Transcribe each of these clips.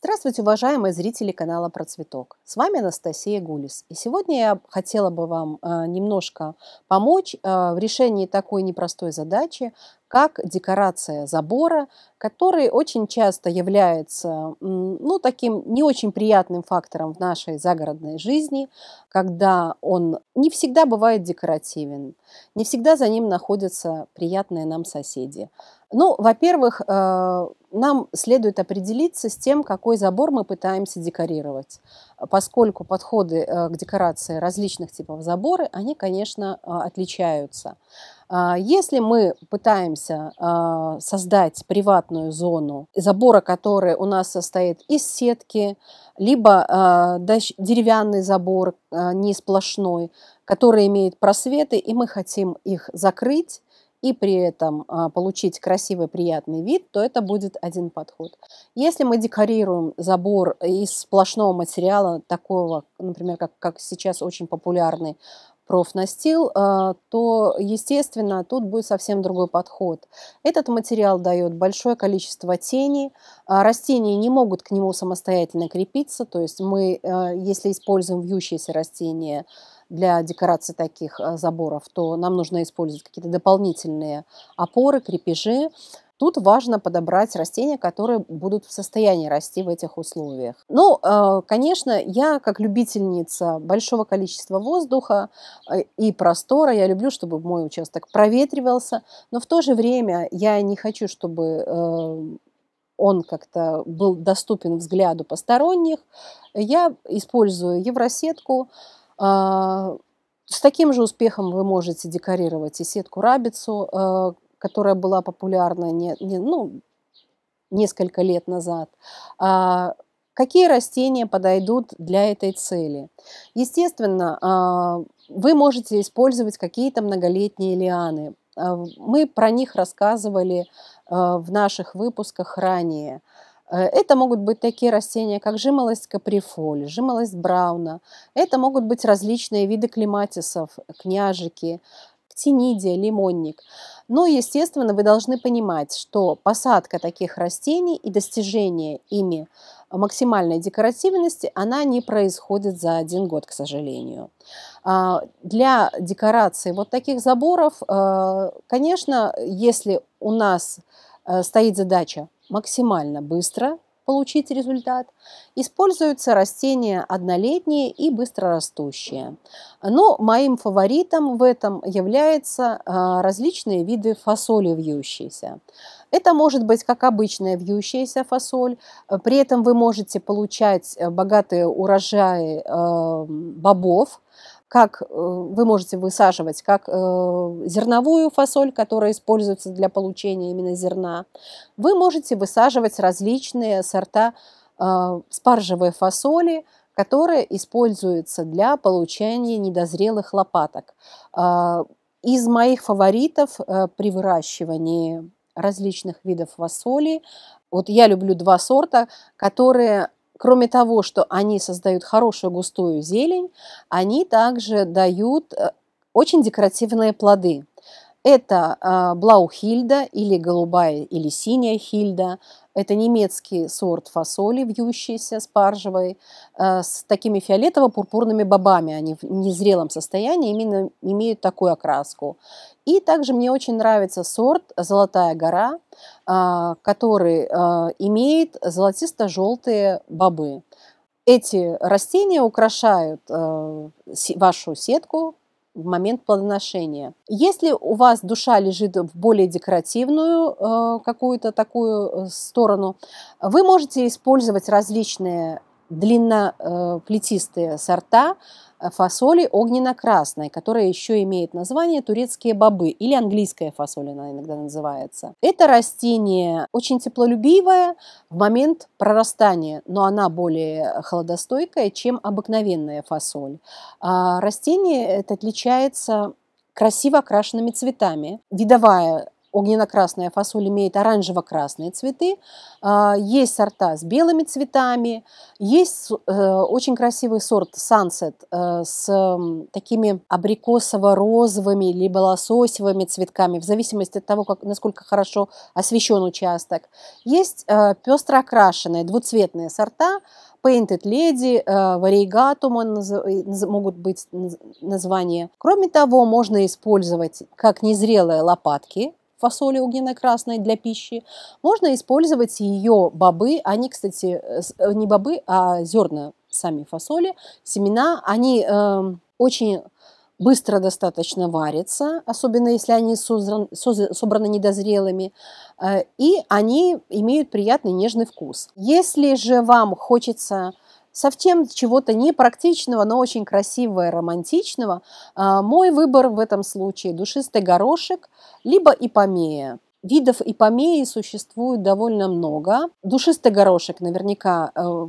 Здравствуйте, уважаемые зрители канала «Процветок». С вами Анастасия Гулис. И сегодня я хотела бы вам э, немножко помочь э, в решении такой непростой задачи, как декорация забора, который очень часто является ну, таким не очень приятным фактором в нашей загородной жизни, когда он не всегда бывает декоративен, не всегда за ним находятся приятные нам соседи. Ну, во-первых, э, нам следует определиться с тем, какой забор мы пытаемся декорировать, поскольку подходы э, к декорации различных типов заборы, они, конечно, э, отличаются. А, если мы пытаемся э, создать приватную зону забора, который у нас состоит из сетки, либо деревянный забор не сплошной, который имеет просветы, и мы хотим их закрыть, и при этом а, получить красивый, приятный вид, то это будет один подход. Если мы декорируем забор из сплошного материала, такого, например, как, как сейчас очень популярный профнастил, а, то, естественно, тут будет совсем другой подход. Этот материал дает большое количество тени, а растения не могут к нему самостоятельно крепиться, то есть мы, если используем вьющиеся растения, для декорации таких э, заборов, то нам нужно использовать какие-то дополнительные опоры, крепежи. Тут важно подобрать растения, которые будут в состоянии расти в этих условиях. Ну, э, конечно, я как любительница большого количества воздуха э, и простора, я люблю, чтобы мой участок проветривался, но в то же время я не хочу, чтобы он как-то был доступен взгляду посторонних. Я использую евросетку, а, с таким же успехом вы можете декорировать и сетку рабицу, которая была популярна не, не, ну, несколько лет назад. А, какие растения подойдут для этой цели? Естественно, а, вы можете использовать какие-то многолетние лианы. Мы про них рассказывали в наших выпусках ранее. Э, это могут быть такие растения, как жимолость каприфоли, жимолость брауна. Это могут быть различные виды клематисов, княжики, ктинидия, лимонник. Но, ну естественно, вы должны понимать, что посадка таких растений и достижение ими максимальной декоративности, она не происходит за один год, к сожалению. А, для декорации вот таких заборов, э, конечно, если у нас э, стоит задача максимально быстро получить результат, используются растения однолетние и быстрорастущие. Но моим фаворитом в этом являются а, различные виды фасоли вьющиеся. Это может быть как обычная вьющаяся фасоль, при этом вы можете получать э, богатые урожаи э, бобов, как э, вы можете высаживать как э, зерновую фасоль, которая используется для получения именно зерна, вы можете высаживать различные сорта э, спаржевой фасоли, которая используется для получения недозрелых лопаток. Из моих фаворитов при выращивании различных видов фасоли, вот я люблю два сорта, которые Кроме того, что они создают хорошую густую зелень, они также дают э, очень декоративные плоды. Это а, Блаухильда или голубая или синяя хильда. Это немецкий сорт фасоли, вьющийся, спаржевой, а, с такими фиолетово-пурпурными бобами. Они в незрелом состоянии именно имеют такую окраску. И также мне очень нравится сорт «Золотая гора», а, который имеет золотисто-желтые бобы эти растения украшают вашу сетку в момент плодоношения. Если у вас душа лежит в более декоративную э, какую-то такую э, сторону, вы можете использовать различные длинноплетистые э, сорта, Э, фасоли огненно-красной, которая еще имеет название турецкие бобы или английская фасоль она иногда называется. Это растение очень теплолюбивое в момент прорастания, но она более холодостойкая, чем обыкновенная фасоль. А растение это отличается красиво окрашенными цветами. Видовая огненно-красная фасоль имеет оранжево-красные цветы, а, есть сорта с белыми цветами, есть э, очень красивый сорт Sunset э, с такими абрикосово-розовыми либо лососевыми цветками, в зависимости от того, как, насколько хорошо освещен участок. Есть э, пестро окрашенные двуцветные сорта, Painted Lady, Variegatum могут быть названия. Кроме того, можно использовать как незрелые лопатки, фасоли огненно-красной для пищи, можно использовать ее бобы, они, кстати, э, э, не бобы, а зерна сами фасоли, семена, они э, очень быстро достаточно варятся, особенно если они созран, соз, собраны недозрелыми, э, и они имеют приятный нежный вкус. Если же вам хочется совсем чего-то непрактичного, но очень красивого и романтичного, а, мой выбор в этом случае – душистый горошек, либо ипомея. Видов ипомеи существует довольно много. Душистый горошек наверняка э,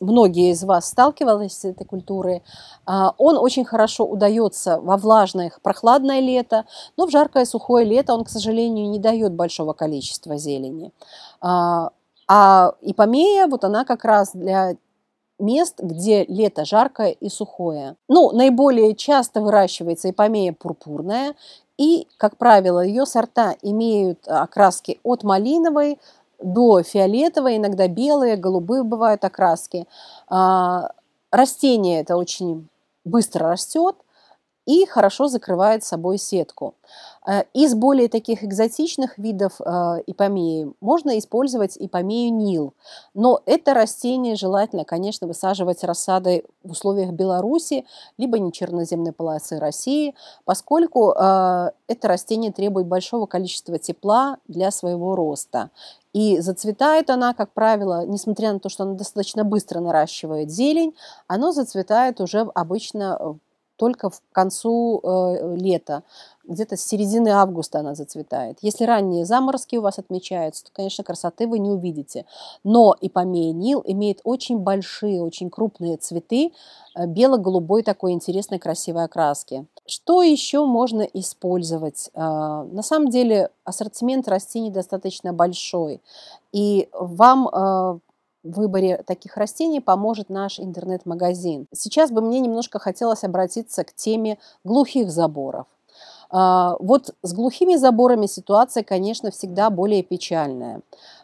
многие из вас сталкивались с этой культурой, а, он очень хорошо удается во влажное, прохладное лето, но в жаркое, сухое лето он, к сожалению, не дает большого количества зелени. А, а ипомея, вот она как раз для мест, где лето жаркое и сухое. Ну, наиболее часто выращивается ипомея пурпурная, и, как правило, ее сорта имеют а, окраски от малиновой до фиолетовой, иногда белые, голубые бывают окраски. А, растение это очень быстро растет, и хорошо закрывает собой сетку. Э, из более таких экзотичных видов э, ипомеи можно использовать ипомею нил, но это растение желательно, конечно, высаживать рассадой в условиях Беларуси, либо не черноземной полосы России, поскольку э, это растение требует большого количества тепла для своего роста. И зацветает она, как правило, несмотря на то, что она достаточно быстро наращивает зелень, она зацветает уже обычно только к концу э, лета. Где-то с середины августа она зацветает. Если ранние заморозки у вас отмечаются, то, конечно, красоты вы не увидите. Но ипомея Нил имеет очень большие, очень крупные цветы э, бело-голубой такой интересной красивой окраски. Что еще можно использовать? Э, на самом деле ассортимент растений достаточно большой. И вам э, выборе таких растений поможет наш интернет-магазин. Сейчас бы мне немножко хотелось обратиться к теме глухих заборов. А, вот с глухими заборами ситуация, конечно, всегда более печальная,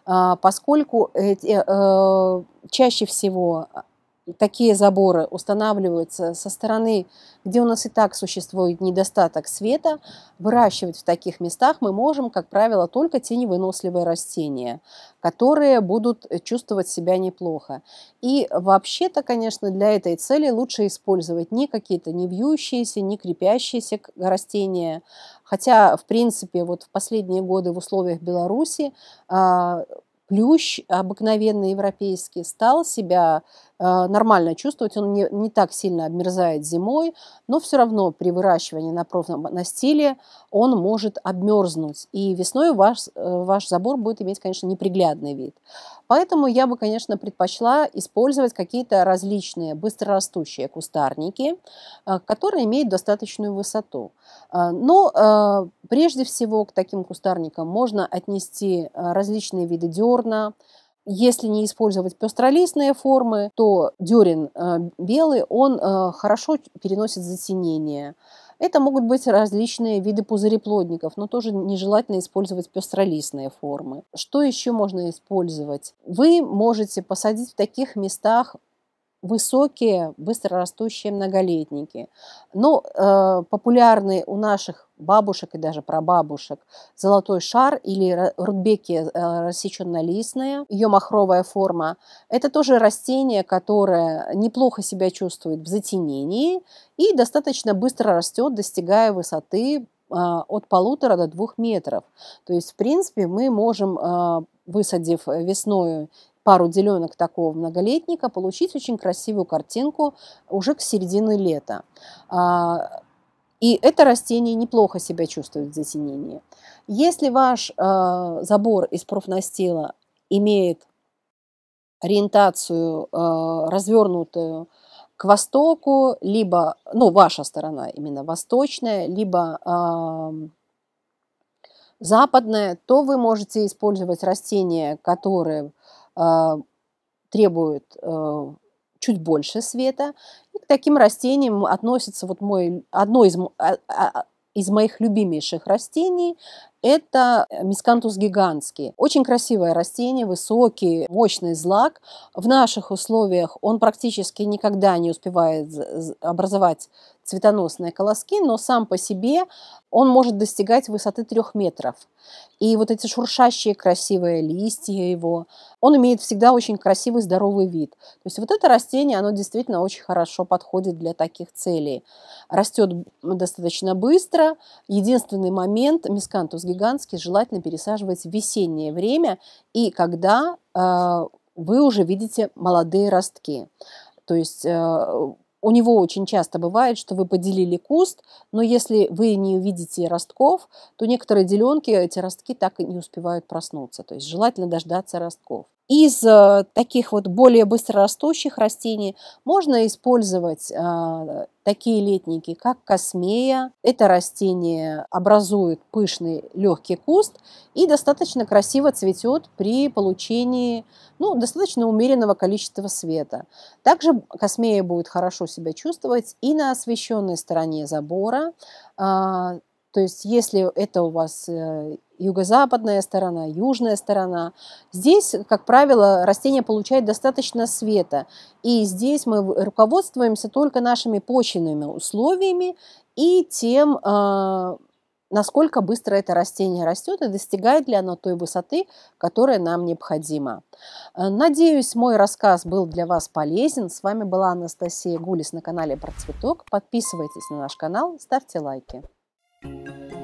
а, поскольку э, чаще всего такие заборы устанавливаются со стороны, где у нас и так существует недостаток света, выращивать в таких местах мы можем, как правило, только теневыносливые растения, которые будут э, чувствовать себя неплохо. И вообще-то, конечно, для этой цели лучше использовать не какие-то не вьющиеся, не крепящиеся растения, хотя, в принципе, вот в последние годы в условиях Беларуси а, плющ обыкновенный европейский стал себя Э, нормально чувствовать, он не, не так сильно обмерзает зимой, но все равно при выращивании на профном настиле он может обмерзнуть. И весной ваш, э, ваш забор будет иметь, конечно, неприглядный вид. Поэтому я бы, конечно, предпочла использовать какие-то различные быстрорастущие кустарники, э, которые имеют достаточную высоту. Но прежде всего к таким кустарникам можно отнести различные виды дерна, если не использовать пестролистные формы, то дерен э, белый, он э, хорошо переносит затенение. Это могут быть различные виды пузыреплодников, но тоже нежелательно использовать пестролистные формы. Что еще можно использовать? Вы можете посадить в таких местах высокие, быстрорастущие многолетники. Но ну, э, популярны у наших бабушек и даже прабабушек золотой шар или рудбеки э, рассеченно-листная, ее махровая форма. Это тоже растение, которое неплохо себя чувствует в затенении и достаточно быстро растет, достигая высоты э, от полутора до двух метров. То есть, в принципе, мы можем э, высадив весной пару зеленок такого многолетника, получить очень красивую картинку уже к середине лета. А, и это растение неплохо себя чувствует в затенении. Если ваш а, забор из профнастила имеет ориентацию а, развернутую к востоку, либо, ну, ваша сторона именно восточная, либо западная, то вы можете использовать растения, которые а, требуют а, чуть больше света. И к таким растениям относится вот мой, одно из, а, из моих любимейших растений это мискантус гигантский. Очень красивое растение, высокий, мощный злак. В наших условиях он практически никогда не успевает образовать цветоносные колоски, но сам по себе он может достигать высоты трех метров. И вот эти шуршащие красивые листья его, он имеет всегда очень красивый здоровый вид. То есть вот это растение, оно действительно очень хорошо подходит для таких целей. Растет достаточно быстро. Единственный момент, мискантус веганский желательно пересаживать в весеннее время и когда э, вы уже видите молодые ростки. То есть э, у него очень часто бывает, что вы поделили куст, но если вы не увидите ростков, то некоторые деленки, эти ростки так и не успевают проснуться. То есть желательно дождаться ростков. Из э, таких вот более быстрорастущих растений можно использовать а, такие летники, как космея. Это растение образует пышный легкий куст и достаточно красиво цветет при получении ну, достаточно умеренного количества света. Также космея будет хорошо себя чувствовать и на освещенной стороне забора. А, то есть если это у вас э, юго-западная сторона, южная сторона, здесь, как правило, растение получает достаточно света. И здесь мы руководствуемся только нашими почвенными условиями и тем, а, насколько быстро это растение растет и достигает ли оно той высоты, которая нам необходима. Э, надеюсь, мой рассказ был для вас полезен. С вами была Анастасия Гулис на канале Процветок. Подписывайтесь на наш канал, ставьте лайки. Música